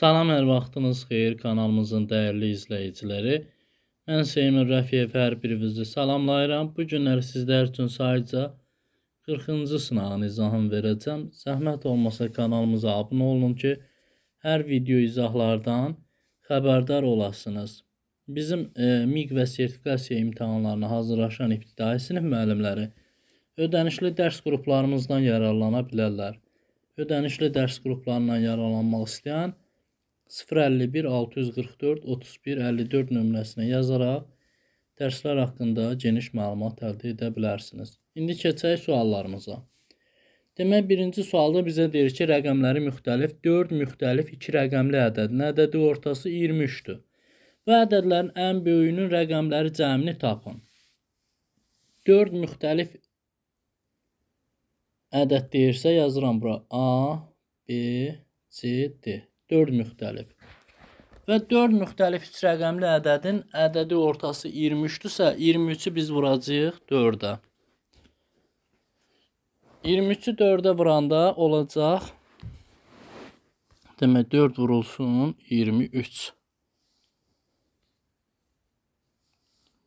Salam, hər vaxtınız xeyir kanalımızın dəyərli izləyiciləri. Mən Seymur Rəfiyev hər birinizi salamlayıram. Bu günlər sizlər üçün sayca 40-cı sınağın izahını verəcəm. Zəhmət olmasa kanalımıza abunə olun ki, hər video izahlardan xəbərdar olasınız. Bizim e, MİQ və sertifikasiya imtahanlarına hazırlaşan ibtidai sinif müəllimləri ödənişli dərs qruplarımızdan yararlana bilərlər. Ödənişli dərs qruplarından yararlanmaq istəyən 051 644 31 54 nömrəsinə yazaraq dərslər haqqında geniş məlumat əldə edə bilərsiniz. İndi keçək suallarımıza. Demək, birinci sualda bizə deyir ki, rəqəmləri müxtəlif 4 müxtəlif 2 rəqəmli ədədin ədədi ortası 23-dür. Bu ədədlərin ən böyüyünün rəqəmləri cəmini tapın. 4 müxtəlif ədəd deyirsə yazıram bura A, B, C, D. 4 müxtəlif. Və 4 müxtəlif üç rəqəmli ədədin ədədi ortası 23-dürsə, 23-ü biz vuracağıq 4-ə. 23-ü 4-ə vuranda olacaq demə 4 vurulsun 23.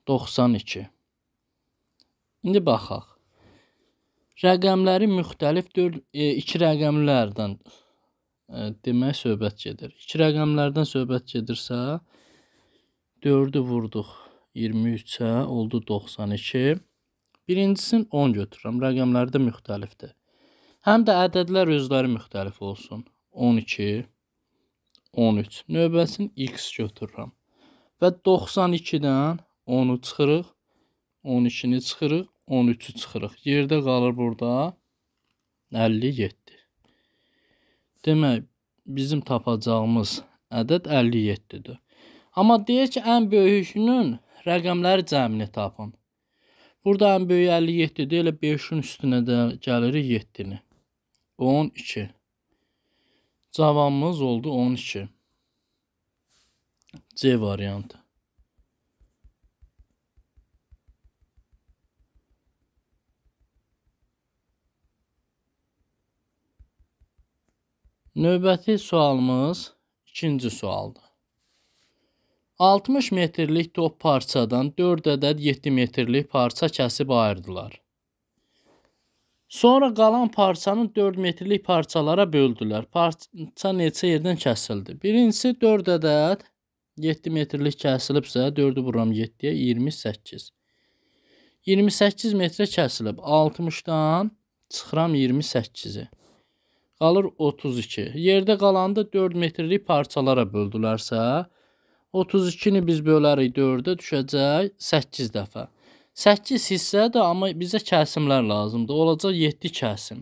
92. İndi baxaq. Rəqəmləri müxtəlif 4 e, 2 rəqəmlilərdən demək söhbət gedir. 2 rəqəmlərdən söhbət gedirsə 4-ü vurduq 23-ə oldu 92. Birincisini 10 götürürəm. Rəqəmlər də müxtəlifdir. Həm də ədədlər özləri müxtəlif olsun. 12 13. Növbəsini x götürürəm. Və 92-dən 10-u çıxırıq, 12-ni çıxırıq, 13-ü çıxırıq. Yerdə qalır burada 57. Demək, bizim tapacağımız ədəd 57-dir. Amma deyək ki, ən böyüyünün rəqəmləri cəmini tapın. Burada ən böyüyü 57-dir, elə 5-in üstünə də gəlirik 7-ni. 12. Cavabımız oldu 12. C variantı. Növbəti sualımız ikinci sualdır. 60 metrlik top parçadan 4 ədəd 7 metrlik parça kəsib ayırdılar. Sonra qalan parçanı 4 metrlik parçalara böldülər. Parça neçə yerdən kəsildi? Birincisi 4 ədəd 7 metrlik kəsilibsə, 4-ü vururam 7-yə 28. 28 metrə kəsilib. 60-dan çıxıram 28-i qalır 32. Yerdə qalanda 4 metrlik parçalara böldülərsə, 32-ni biz bölərik 4-ə düşəcək 8 dəfə. 8 hissədir, amma bizə kəsimlər lazımdır. Olacaq 7 kəsim.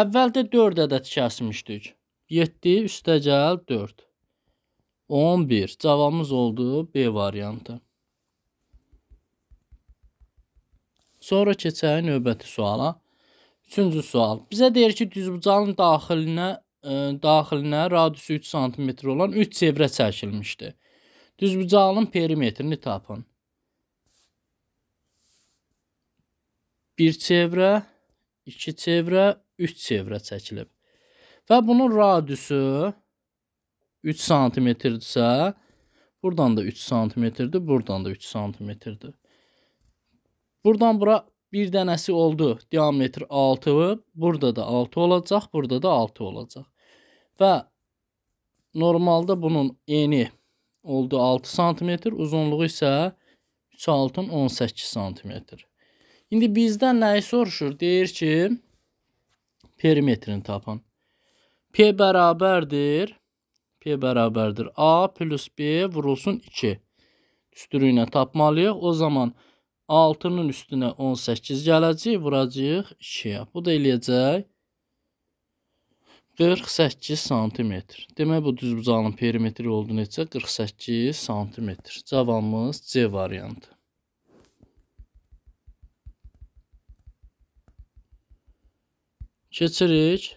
Əvvəldə 4 ədəd kəsmişdik. 7 üstəgəl 4. 11. Cavabımız oldu B variantı. Sonra keçək növbəti suala. Üçüncü sual. Bizə deyir ki, düzbucağın daxilinə ə, e, daxilinə radiusu 3 sm olan 3 çevrə çəkilmişdi. Düzbucağın perimetrini tapın. Bir çevrə, iki çevrə, 3 çevrə çəkilib. Və bunun radiusu 3 sm-dirsə, buradan da 3 sm-dir, buradan da 3 sm-dir. Buradan bura Bir dənəsi oldu diametr 6, burada da 6 olacaq, burada da 6 olacaq. Və normalda bunun eni oldu 6 sm, uzunluğu isə 3 altın 18 sm. İndi bizdən nəyi soruşur? Deyir ki, perimetrini tapan. P bərabərdir P bərabərdir A plus B vurulsun 2. Düsturu ilə tapmalıyıq. O zaman 6-nın üstünə 18 gələcək, vuracaq 2-yə. Bu da eləyəcək 48 sm. Demək bu düzbucağın perimetri oldu necə? 48 sm. Cavabımız C variantı. Keçirik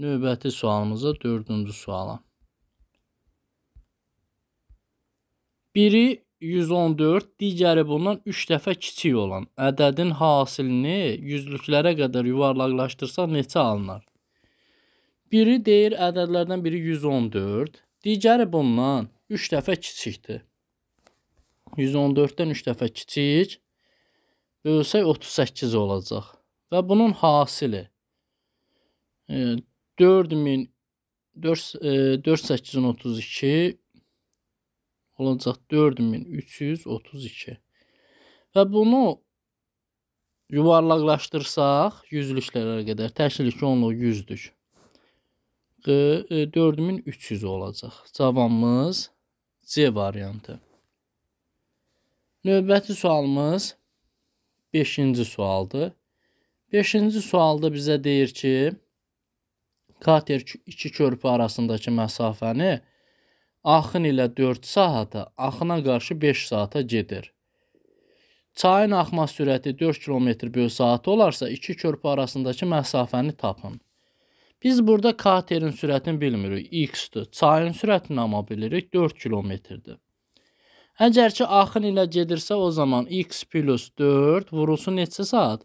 növbəti sualımıza, 4-cü suala. Biri 114, digəri bundan 3 dəfə kiçik olan ədədin hasilini yüzlüklərə qədər yuvarlaqlaşdırsaq neçə alınar? Biri deyir ədədlərdən biri 114, digəri bundan 3 dəfə kiçikdir. 114-dən 3 dəfə kiçik bölsək 38 olacaq və bunun hasili 4000 4 4832 olacaq 4332. Və bunu yuvarlaqlaşdırsaq yüzlüklərə qədər təklilik onluq yüzdük. 4300 e, olacaq. Cavabımız C variantı. Növbəti sualımız 5-ci sualdır. 5-ci sualda bizə deyir ki, kater 2 körpü arasındakı məsafəni 1.5 axın ilə 4 saata, axına qarşı 5 saata gedir. Çayın axma sürəti 4 km/saat olarsa, iki körpü arasındakı məsafəni tapın. Biz burada katerin sürətini bilmirik, x-dir. Çayın sürətini amma bilirik 4 kilometrdir. Əgər ki axın ilə gedirsə, o zaman x plus 4 vurulsun neçə saat?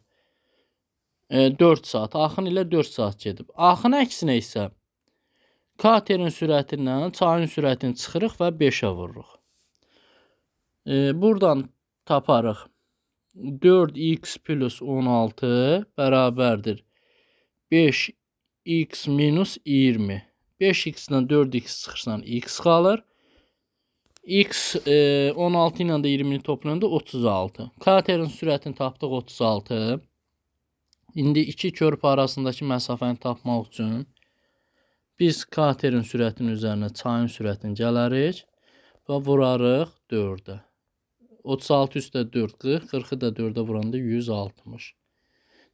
E, 4 saat. Axın ilə 4 saat gedib. Axın əksinə isə Katerin sürəti ilə çayın sürətini çıxırıq və 5-ə vururuq. E, buradan taparıq 4x 16 bərabərdir 5x 20. 5x-dən 4x çıxırsan x qalır. X e, 16 ilə də 20-ni toplayanda 36. Kraterin sürətini tapdıq 36. İndi iki körpü arasındakı məsafəni tapmaq üçün Biz katerin sürətinin üzərinə çayın sürətini gələrik və vurarıq 4-ə. 36 üstə 4 40, 40-ı da 4-ə vuranda 160.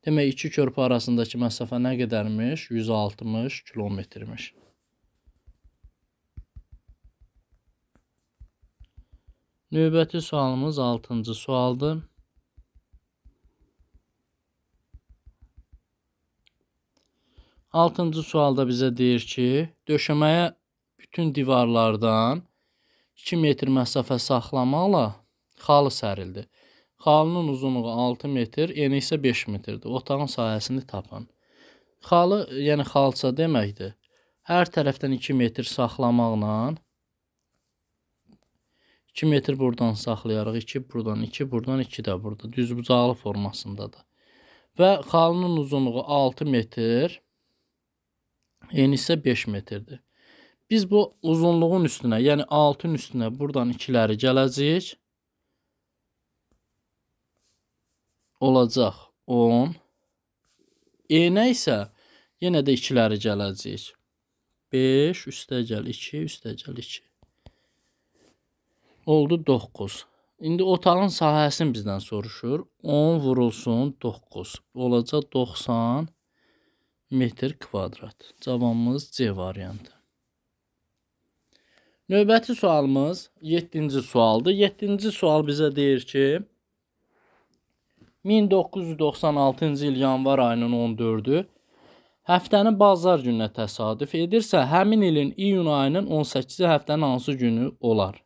Demək, iki körpü arasındakı məsafə nə qədərmiş? 160 kilometrmiş. Növbəti sualımız 6-cı sualdır. Altıncı sualda bizə deyir ki, döşəməyə bütün divarlardan 2 metr məsafə saxlamaqla xalı sərildi. Xalının uzunluğu 6 metr, eni isə 5 metrdir. Otağın sahəsini tapın. Xalı, yəni xalça deməkdir. Hər tərəfdən 2 metr saxlamaqla 2 metr buradan saxlayarıq, 2 buradan, 2 buradan, 2 də burada. Düzbucaqlı formasındadır. Və xalının uzunluğu 6 metr. Enisə 5 metrdir. Biz bu uzunluğun üstünə, yəni 6-ın üstünə buradan 2-ləri gələcəyik. Olacaq 10. E-nə isə yenə də 2-ləri gələcəyik. 5 üstə gəl 2, üstə gəl 2. Oldu 9. İndi otağın sahəsini bizdən soruşur. 10 vurulsun 9. Olacaq 90 metr kvadrat. Cavabımız C variantı. Növbəti sualımız 7-ci sualdır. 7-ci sual bizə deyir ki, 1996-cı il yanvar ayının 14-ü həftənin bazar gününə təsadüf edirsə, həmin ilin iyun ayının 18-i həftənin hansı günü olar?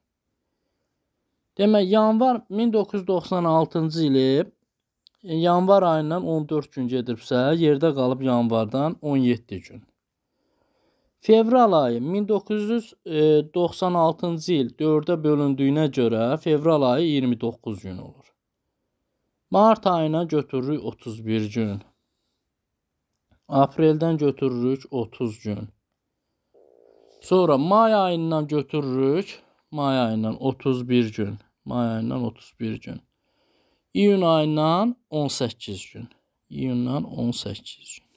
Demək, yanvar 1996-cı ili Yanvar ayından 14 gün gedibsə, yerdə qalıb yanvardan 17 gün. Fevral ayı 1996-cı e, il 4-ə bölündüyünə görə fevral ayı 29 gün olur. Mart ayına götürürük 31 gün. Apreldən götürürük 30 gün. Sonra may ayından götürürük. May ayından 31 gün. May ayından 31 gün. İyun ayından 18 gün. İyundan 18 gün.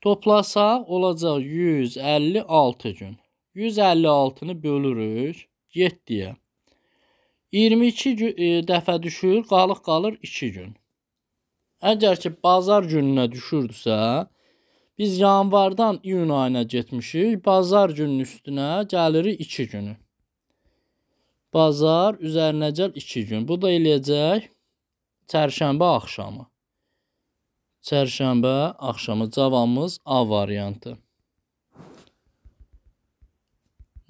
Toplasaq olacaq 156 gün. 156-nı bölürük 7-yə. 22 e, dəfə düşür, qalıq qalır 2 gün. Əgər ki bazar gününə düşürdüsə, biz yanvardan iyun ayına getmişik. Bazar gününün üstünə gəlirik 2 günü. Bazar üzərinə gəl 2 gün. Bu da eləyəcək çərşənbə axşamı. Çərşənbə axşamı cavabımız A variantı.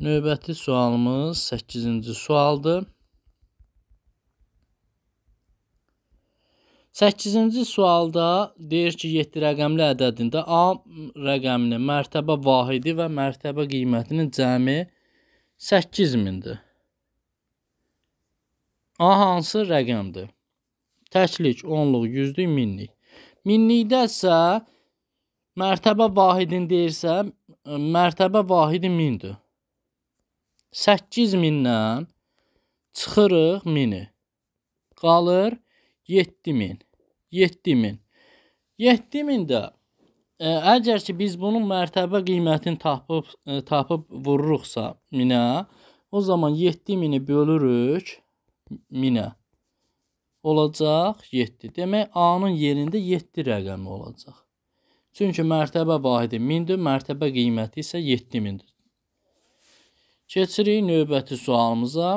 Növbəti sualımız 8-ci sualdır. 8-ci sualda deyir ki, 7 rəqəmli ədədində A rəqəminin mərtəbə vahidi və mərtəbə qiymətinin cəmi 8000-dir. A hansı rəqəmdir? Təklik, onluq, yüzlük, minlik. Minlikdəsə mərtəbə vahidin deyirsə, mərtəbə vahidi 1000-dir. 8000-dən çıxırıq 1000-i. Qalır 7000. 7000. 7000 də ə, e, əgər ki biz bunun mərtəbə qiymətini tapıb ə, e, tapıb vururuqsa 1000-ə, o zaman 7000-i bölürük 1000-ə olacaq 7. Demək, A-nın yerində 7 rəqəmi olacaq. Çünki mərtəbə vahidi 1000-dir, mərtəbə qiyməti isə 7000-dir. Keçirik növbəti sualımıza.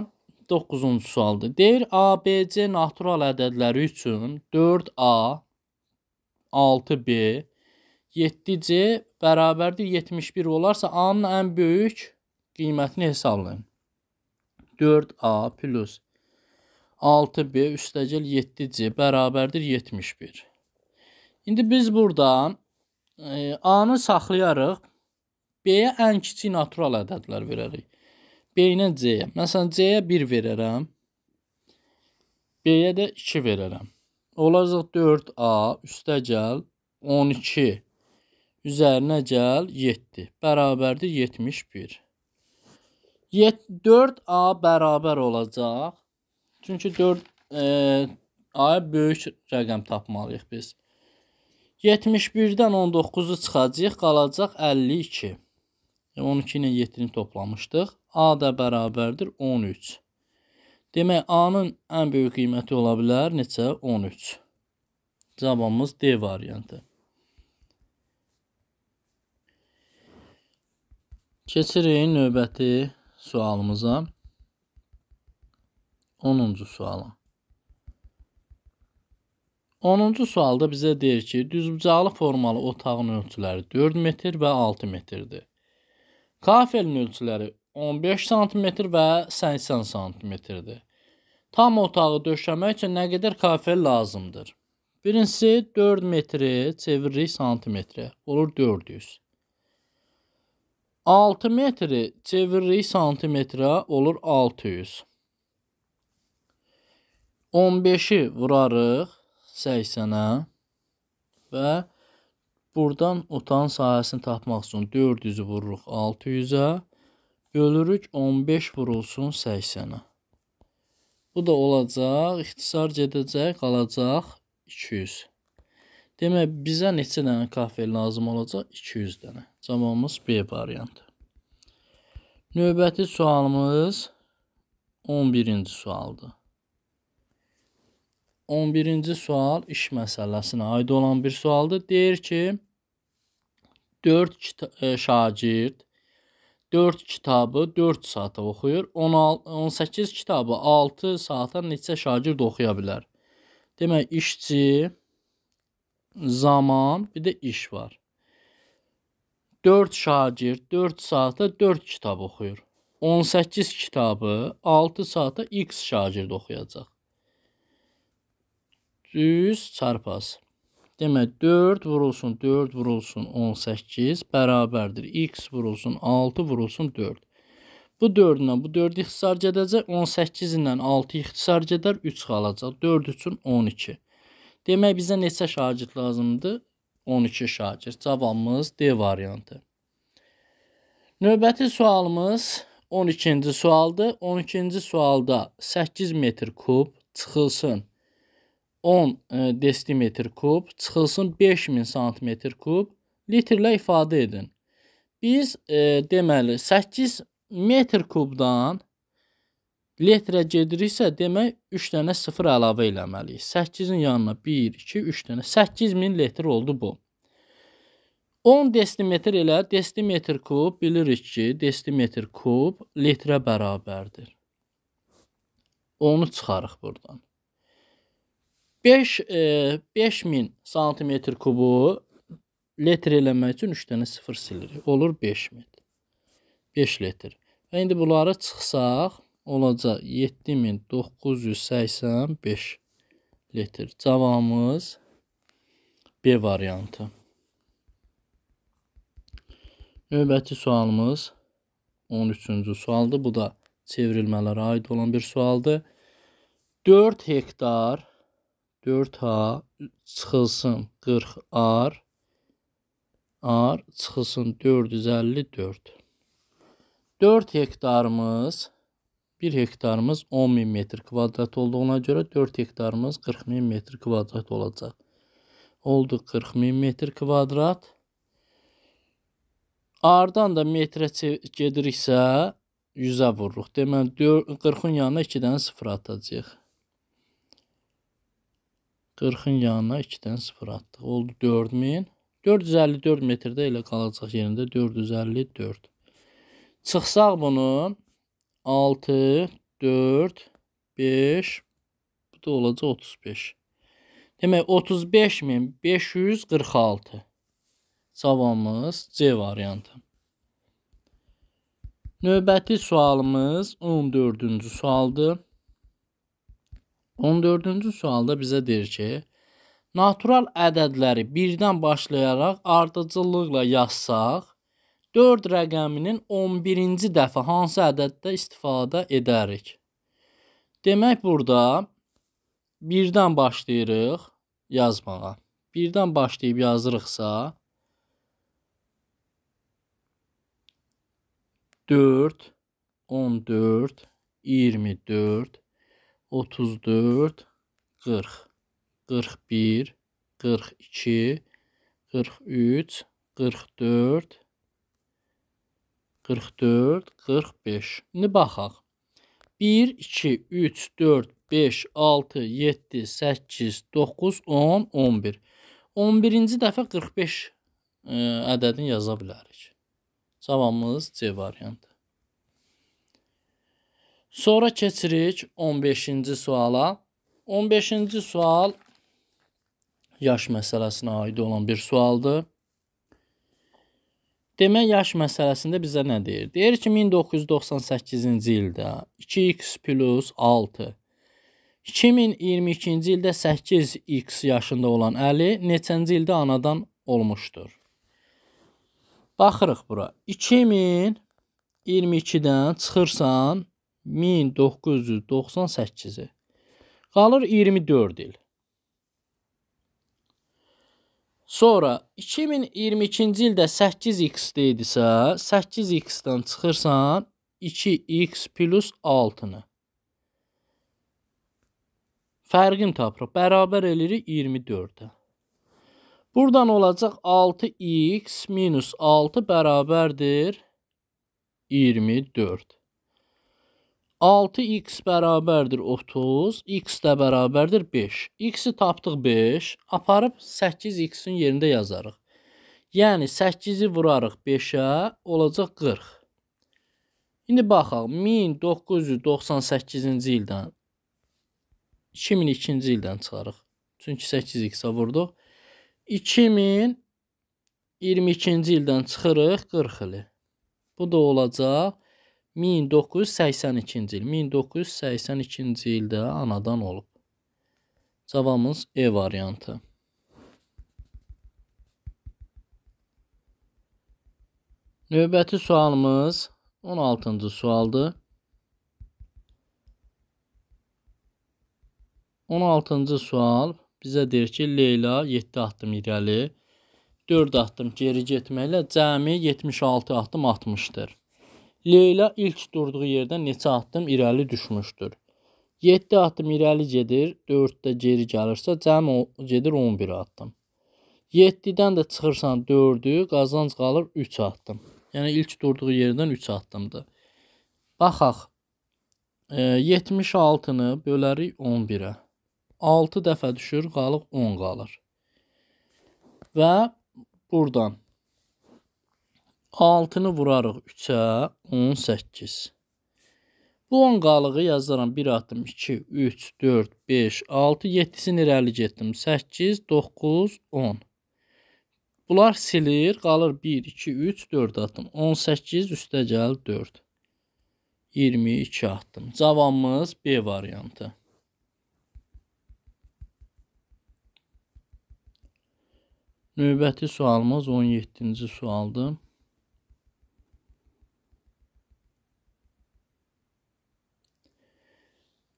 9-cu sualdır. Deyir ABC natural ədədləri üçün 4A, 6B, 7C bərabərdir 71 olarsa A-nın ən böyük qiymətini hesablayın. 4A plus 6B üstəgəl 7C bərabərdir 71. İndi biz burada e, A-nı saxlayarıq. B-yə ən kiçik natural ədədlər verərik. B ilə C-yə. Məsələn, C-yə 1 verərəm. B-yə də 2 verərəm. Olacaq 4A üstəgəl 12 üzərinə gəl 7 bərabərdir 71. 4A bərabər olacaq Çünki 4 e, aya böyük rəqəm tapmalıyıq biz. 71-dən 19-u çıxacaq, qalacaq 52. 12 e, ilə 7-ni toplamışdıq. A da bərabərdir 13. Demək A-nın ən böyük qiyməti ola bilər neçə? 13. Cavabımız D variantı. Keçirik növbəti sualımıza. 10-cu suala. 10-cu sualda bizə deyir ki, düzbucaqlı formalı otağın ölçüləri 4 metr və 6 metrdir. Kafelin ölçüləri 15 sm və 80 sm-dir. Tam otağı döşəmək üçün nə qədər kafel lazımdır? Birincisi 4 metri çeviririk santimetrə. Olur 400. 6 metri çeviririk santimetrə olur 600. 15-i vurarıq 80-ə və buradan otan sahəsini tapmaq üçün 400-ü vururuq 600-ə, bölürük 15 vurulsun 80-ə. Bu da olacaq, ixtisar gedəcək, qalacaq 200. Demək, bizə neçə dənə kafel lazım olacaq? 200 dənə. Cavabımız B variantı. Növbəti sualımız 11-ci sualdır. 11-ci sual iş məsələsinə aid olan bir sualdır. Deyir ki, 4 e, şagird 4 kitabı 4 saata oxuyur. 18 kitabı 6 saata neçə şagird oxuya bilər? Demək, işçi, zaman, bir də iş var. 4 şagird 4 saata 4 kitab oxuyur. 18 kitabı 6 saata x şagird oxuyacaq. 400 çarpaz. Demək 4 vurulsun 4 vurulsun 18 bərabərdir. X vurulsun 6 vurulsun 4. Bu 4-lə bu 4 ixtisar gedəcək. 18 ilə 6 ixtisar gedər 3 qalacaq. 4 üçün 12. Demək bizə neçə şagird lazımdır? 12 şagird. Cavabımız D variantı. Növbəti sualımız 12-ci sualdır. 12-ci sualda 8 metr kub çıxılsın. 10 e, desimetr kub çıxılsın 5000 sm kub litrlə ifadə edin. Biz e, deməli 8 metr kubdan litrə gediriksə, demək 3 dənə 0 əlavə eləməliyik. 8-in yanına 1, 2, 3 dənə 8000 litr oldu bu. 10 desimetr ilə desimetr kub bilirik ki, desimetr kub litrə bərabərdir. Onu çıxarıq burdan. 5 e, 5000 sm kubu letr eləmək üçün 3 dənə 0 silirik. Olur 5000. 5 letr. Və indi bunları çıxsaq olacaq 7985 letr. Cavabımız B variantı. Növbəti sualımız 13-cü sualdır. Bu da çevrilmələrə aid olan bir sualdır. 4 hektar 4A çıxılsın 40R R çıxılsın 454. 4 hektarımız 1 hektarımız 10 min metr kvadrat olduğuna görə 4 hektarımız 40 min metr kvadrat olacaq. Oldu 40 min metr kvadrat. Ardan da metrə gediriksə 100-ə vururuq. Deməli 40-ın yanına 2 dənə sıfır atacağıq. 40-ın yanına 2-dən 0 atdıq. Oldu 4000. 454 metrdə elə qalacaq yerində 454. Çıxsaq bunun 6, 4, 5, bu da olacaq 35. Demək 35546 cavabımız C variantı. Növbəti sualımız 14-cü sualdır. 14-cü sualda bizə deyir ki, natural ədədləri birdən başlayaraq ardıcıllıqla yazsaq, 4 rəqəminin 11-ci dəfə hansı ədəddə istifadə edərik? Demək burada birdən başlayırıq yazmağa. Birdən başlayıb yazırıqsa 4 14 24 34, 40, 41, 42, 43, 44, 44, 45. İndi baxaq. 1, 2, 3, 4, 5, 6, 7, 8, 9, 10, 11. 11-ci dəfə 45 ə, e, ədədini yaza bilərik. Cavabımız C variantı. Sonra keçirik 15-ci suala. 15-ci sual yaş məsələsinə aid olan bir sualdır. Demə yaş məsələsində bizə nə deyir? Deyir ki, 1998-ci ildə 2x plus 6 2022-ci ildə 8x yaşında olan Əli neçənci ildə anadan olmuşdur? Baxırıq bura. 2022-dən çıxırsan 1998-ci. Qalır 24 il. Sonra 2022-ci ildə 8x-də idisə, 8x-dən çıxırsan 2x plus 6-nı. Fərqini tapırıq. Bərabər eləyirik 24-ə. Buradan olacaq 6x minus 6 bərabərdir 24. 6x bərabərdir 30, x də bərabərdir 5. x-i tapdıq 5, aparıb 8x-in yerində yazarıq. Yəni 8-i vurarıq 5-ə, olacaq 40. İndi baxaq, 1998-ci ildən 2002-ci ildən çıxarıq. Çünki 8x-ə vurduq. 2022-ci ildən çıxırıq 40 ili. Bu da olacaq 40. 1982-ci il. 1982-ci ildə anadan olub. Cavabımız E variantı. Növbəti sualımız 16-cı sualdır. 16-cı sual bizə deyir ki, Leyla 7 addım irəli, 4 addım geri getməklə cəmi 76 addım atmışdır. Leyla ilk durduğu yerdən neçə addım irəli düşmüşdür. 7 addım irəli gedir, 4-də geri gəlirsə, cəmi gedir 11 addım. 7-dən də çıxırsan 4-ü, qazanc qalır 3 addım. Yəni ilk durduğu yerdən 3 addımdır. Baxaq. E, 76-nı bölərik 11-ə. 6 dəfə düşür, qalıq 10 qalır. Və burdan 6-nı vurarıq 3-ə 18. Bu 10 qalığı yazıram 1 atdım 2, 3, 4, 5, 6, 7-sini irəli getdim 8, 9, 10. Bunlar silir, qalır 1, 2, 3, 4 atdım. 18 üstə gəl 4. 22 atdım. Cavabımız B variantı. Növbəti sualımız 17-ci sualdır.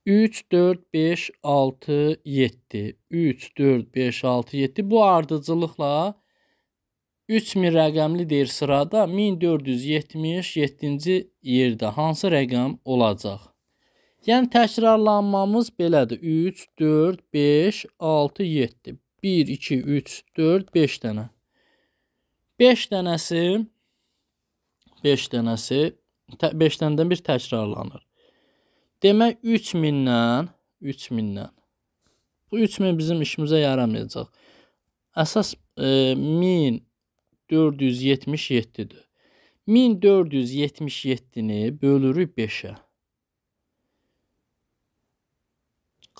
3, 4, 5, 6, 7. 3, 4, 5, 6, 7. Bu ardıcılıqla 3000 rəqəmlidir sırada 1477-ci yerdə hansı rəqəm olacaq? Yəni təkrarlanmamız belədir. 3, 4, 5, 6, 7. 1, 2, 3, 4, 5 dənə. 5 dənəsi 5 dənəsi 5 dənədən bir təkrarlanır. Demək 3000-dən 3000-dən. Bu 3000 bizim işimizə yaramayacaq. Əsas e, 1477-dir. 1477-ni bölürük 5-ə.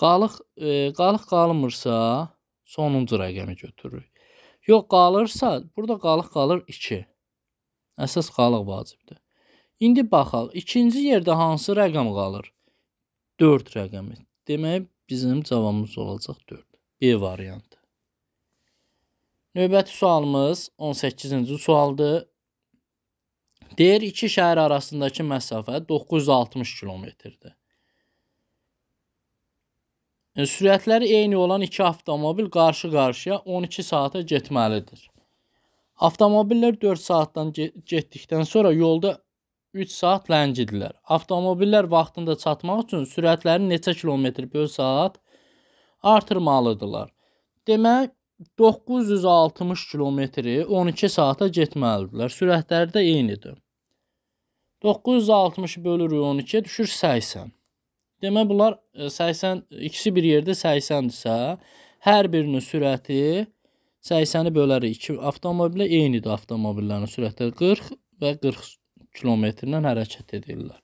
Qalıq e, qalıq qalmırsa sonuncu rəqəmi götürürük. Yox qalırsa, burada qalıq qalır 2. Əsas qalıq vacibdir. İndi baxaq, ikinci yerdə hansı rəqəm qalır? 4 rəqəmi. Demək, bizim cavabımız olacaq 4. B variantı. Növbəti sualımız 18-ci sualdır. Deyir, iki şəhər arasındakı məsafə 960 kilometrdir. E, sürətləri eyni olan iki avtomobil qarşı-qarşıya 12 saata getməlidir. Avtomobillər 4 saatdan getdikdən sonra yolda 3 saat ləngidilər. Avtomobillər vaxtında çatmaq üçün sürətləri neçə kilometr böl saat artırmalıdırlar. Demək 960 kilometri 12 saata getməlidirlər. Sürətləri də eynidir. 960 bölürük 12 düşür 80. Demək bunlar 80 e, ikisi bir yerdə 80-dirsə, hər birinin sürəti 80-i bölərik. 2 avtomobillə eynidir avtomobillərin sürətləri 40 və 40 kilometrindən hərəkət edirlər.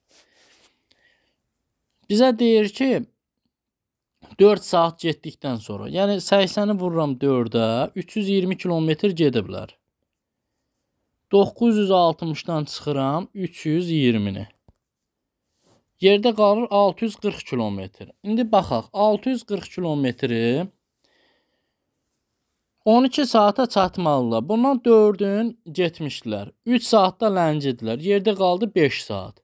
Bizə deyir ki, 4 saat getdikdən sonra, yəni 80-i vururam 4-ə, 320 kilometr gediblər. 960-dan çıxıram 320-ni. Yerdə qalır 640 kilometr. İndi baxaq, 640 kilometri 12 saata çatmalılar. Bundan 4-ün getmişdilər. 3 saatda ləncidilər. Yerdə qaldı 5 saat.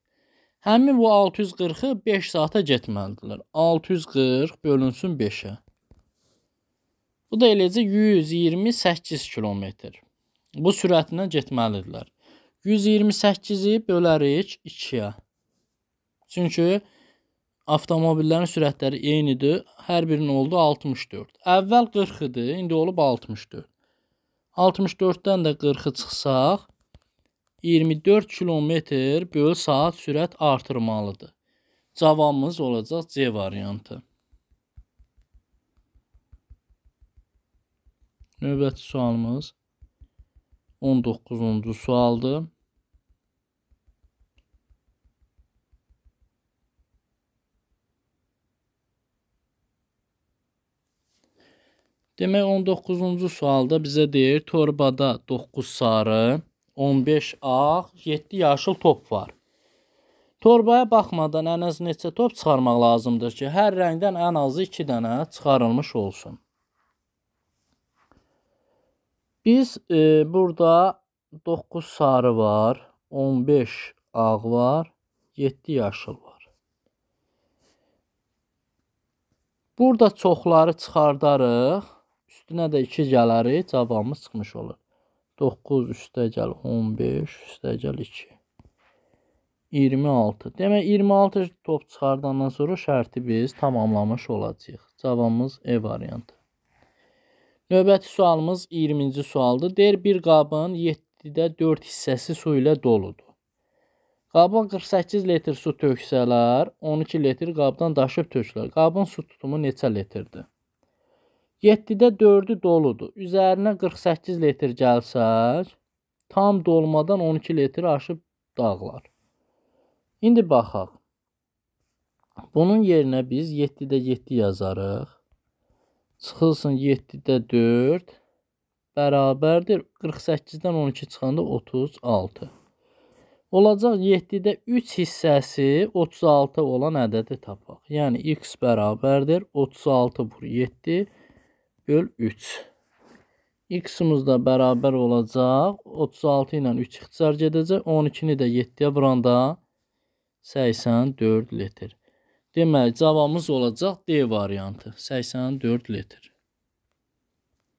Həmin bu 640-ı 5 saata getməlidirlər. 640 bölünsün 5-ə. Bu da eləcə 128 kilometr. Bu sürətlə getməlidirlər. 128-i bölərik 2-yə. Çünki avtomobillərin sürətləri eynidir. Hər birinin oldu 64. Əvvəl 40 idi, indi olub 64. 64-dən də 40-ı çıxsaq 24 kilometr böl saat sürət artırmalıdır. Cavabımız olacaq C variantı. Növbəti sualımız 19-cu sualdır. Demək 19-cu sualda bizə deyir, torbada 9 sarı, 15 ağ, 7 yaşıl top var. Torbaya baxmadan ən az neçə top çıxarmaq lazımdır ki, hər rəngdən ən azı 2 dənə çıxarılmış olsun. Biz e, burada 9 sarı var, 15 ağ var, 7 yaşıl var. Burada çoxları çıxardarıq üstünə də 2 gələrik, cavabımız çıxmış olur. 9 üstəgəl 15 üstəgəl 2. 26. Demək 26 top çıxardandan sonra şərti biz tamamlamış olacağıq. Cavabımız E variantı. Növbəti sualımız 20-ci sualdır. Deyir bir qabın 7-də 4 hissəsi su ilə doludur. Qaba 48 litr su töksələr, 12 litr qabdan daşıb tökülər. Qabın su tutumu neçə litrdir? 7-də 4-ü doludur. Üzərinə 48 litr gəlsək, tam dolmadan 12 litr aşıb dağlar. İndi baxaq. Bunun yerinə biz 7-də 7 yazarıq. Çıxılsın 7-də 4 bərabərdir 48-dən 12 çıxanda 36. Olacaq 7-də 3 hissəsi 36 olan ədədi tapaq. Yəni x bərabərdir 36 vur 7 böl 3. X-imiz də bərabər olacaq. 36 ilə 3 ixtisar gedəcək. 12-ni də 7-yə vuranda 84 litr. Deməli, cavabımız olacaq D variantı. 84 litr.